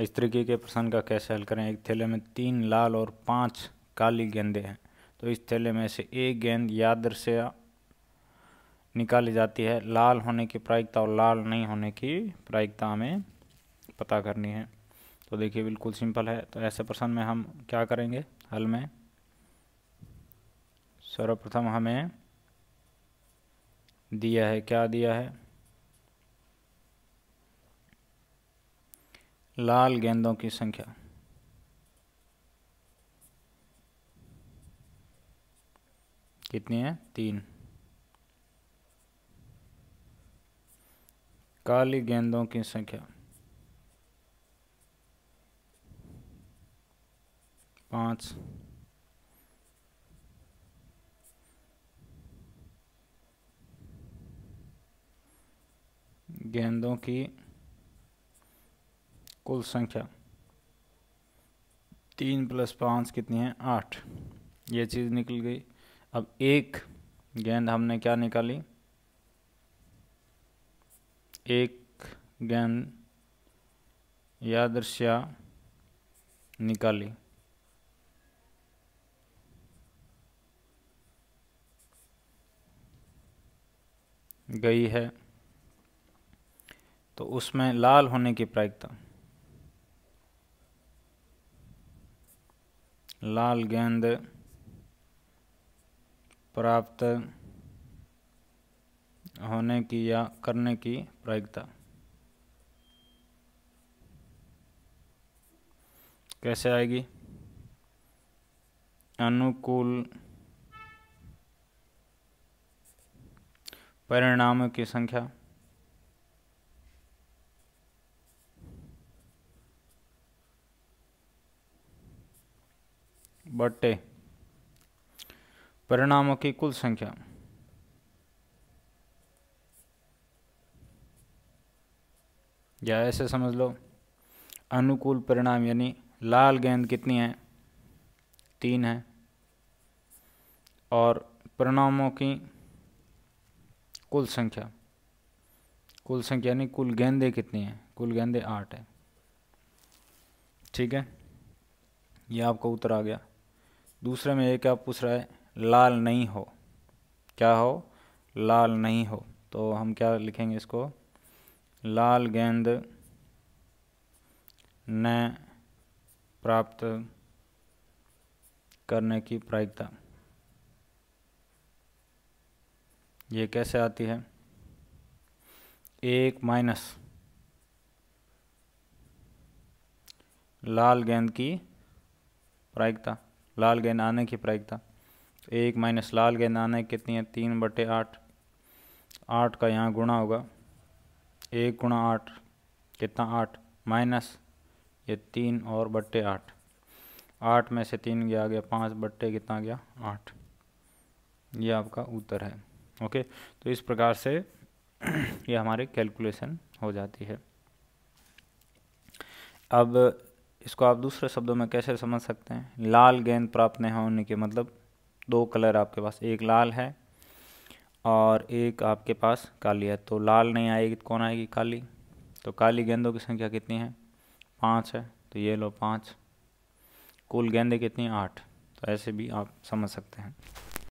इस तरीके के प्रश्न का कैसे हल करें एक थैले में तीन लाल और पांच काली गेंदे हैं तो इस थैले में से एक गेंद यादर से निकाली जाती है लाल होने की प्रायिकता और लाल नहीं होने की प्रायिकता हमें पता करनी है तो देखिए बिल्कुल सिंपल है तो ऐसे प्रश्न में हम क्या करेंगे हल में सर्वप्रथम हमें दिया है क्या दिया है लाल गेंदों की संख्या कितनी है तीन काली गेंदों की संख्या पांच गेंदों की कुल संख्या तीन प्लस पाँच कितनी है आठ ये चीज़ निकल गई अब एक गेंद हमने क्या निकाली एक गेंद यादृश्या निकाली गई है तो उसमें लाल होने की प्रायिकता लाल गेंद प्राप्त होने की या करने की प्रायिकता कैसे आएगी अनुकूल परिणामों की संख्या बटे परिणामों की कुल संख्या या ऐसे समझ लो अनुकूल परिणाम यानी लाल गेंद कितनी है तीन है और परिणामों की कुल संख्या कुल संख्या यानी कुल गेंदे कितनी है कुल गेंदे आठ है ठीक है ये आपका उत्तर आ गया दूसरे में ये क्या पूछ रहा है लाल नहीं हो क्या हो लाल नहीं हो तो हम क्या लिखेंगे इसको लाल गेंद न प्राप्त करने की प्रायिकता ये कैसे आती है एक माइनस लाल गेंद की प्रायिकता लाल गेंद आने की प्रायिकता एक माइनस लाल गेंद आने कितनी है तीन बटे आठ आठ का यहाँ गुणा होगा एक गुणा आठ कितना आठ माइनस ये तीन और बट्टे आठ आठ में से तीन गया गया पाँच बट्टे कितना गया आठ ये आपका उत्तर है ओके तो इस प्रकार से ये हमारी कैलकुलेशन हो जाती है अब इसको आप दूसरे शब्दों में कैसे समझ सकते हैं लाल गेंद प्राप्त नहीं होने के मतलब दो कलर आपके पास एक लाल है और एक आपके पास काली है तो लाल नहीं आएगी तो कौन आएगी काली तो काली गेंदों की संख्या कितनी है पाँच है तो ये लो पाँच कुल गेंदें कितनी आठ तो ऐसे भी आप समझ सकते हैं